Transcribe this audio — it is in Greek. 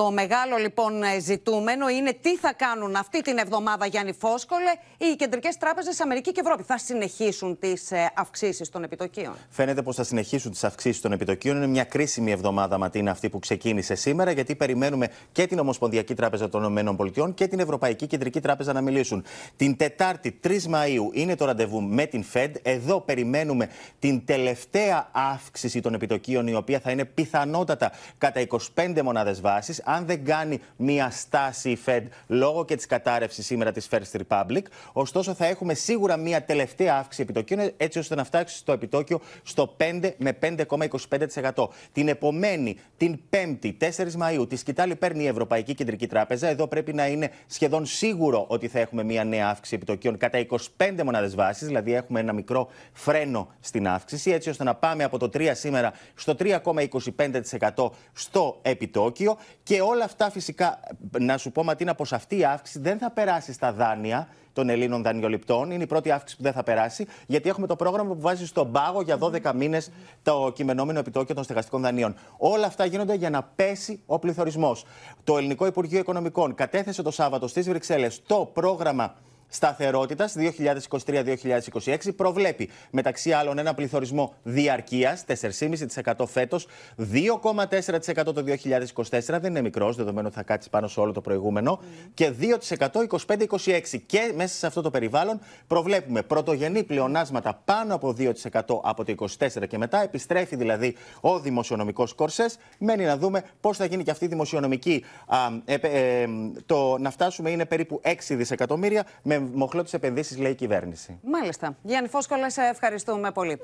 Το μεγάλο λοιπόν ε, ζητούμενο είναι τι θα κάνουν αυτή την εβδομάδα, Γιάννη Φόσκολε, οι κεντρικές τράπεζες Αμερική και Ευρώπη. Θα συνεχίσουν τις ε, αυξήσεις των επιτοκίων. Φαίνεται πως θα συνεχίσουν τις αυξήσεις των επιτοκίων. Είναι μια κρίσιμη εβδομάδα, Ματίνα, αυτή που ξεκίνησε σήμερα, γιατί περιμένουμε και την Ομοσπονδιακή Τράπεζα των ΗΠΑ και την Ευρωπαϊκή Κεντρική Τράπεζα να μιλήσουν. Την Τετάρτη 3 Μαου είναι το ραντεβού με την Fed. Εδώ περιμένουμε την τελευταία αύξηση των επιτοκίων, η οποία θα είναι πιθανότατα κατά 25 μονάδες βάσης αν δεν κάνει μία στάση η Fed λόγω και της κατάρρευσης σήμερα της First Republic. Ωστόσο, θα έχουμε σίγουρα μία τελευταία αύξηση επιτοκίων, έτσι ώστε να φτάσει το επιτόκιο στο 5 με 5,25%. Την επομένη, την 5η, 4 Μαου, τη σκητάλη παίρνει η Ευρωπαϊκή Κεντρική Τράπεζα. Εδώ πρέπει να είναι σχεδόν σίγουρο ότι θα έχουμε μία νέα αύξηση επιτοκίων κατά 25 μονάδες βάσης, δηλαδή έχουμε ένα μικρό φρένο στην αύξηση, έτσι ώστε να πάμε από το 3 σήμερα στο 3,25% στο επιτόκιο. Και όλα αυτά φυσικά, να σου πω Ματίνα, πως αυτή η αύξηση δεν θα περάσει στα δάνεια των Ελλήνων δανειοληπτών. Είναι η πρώτη αύξηση που δεν θα περάσει, γιατί έχουμε το πρόγραμμα που βάζει στον πάγο για 12 μήνες το κειμενόμενο επιτόκιο των στεγαστικών δανείων. Όλα αυτά γίνονται για να πέσει ο πληθωρισμός. Το Ελληνικό Υπουργείο Οικονομικών κατέθεσε το Σάββατο στις Βρυξέλλες το πρόγραμμα σταθερότητας 2023-2026 προβλέπει μεταξύ άλλων ένα πληθωρισμό διαρκείας 4,5% φέτο, 2,4% το 2024, δεν είναι μικρός, δεδομένου ότι θα κάτσει πάνω σε όλο το προηγούμενο, και 2% 25-26. Και μέσα σε αυτό το περιβάλλον προβλέπουμε πρωτογενή πλεονάσματα πάνω από 2% από το 24 και μετά. Επιστρέφει δηλαδή ο δημοσιονομικός κορσές. Μένει να δούμε πώς θα γίνει και αυτή η δημοσιονομική. Ε, το να φτάσουμε είναι περίπου 6 δισεκατομμύρια με μοχλό της επενδύσει, λέει η κυβέρνηση. Μάλιστα. Γιάννη Φόσκολα, σε ευχαριστούμε πολύ.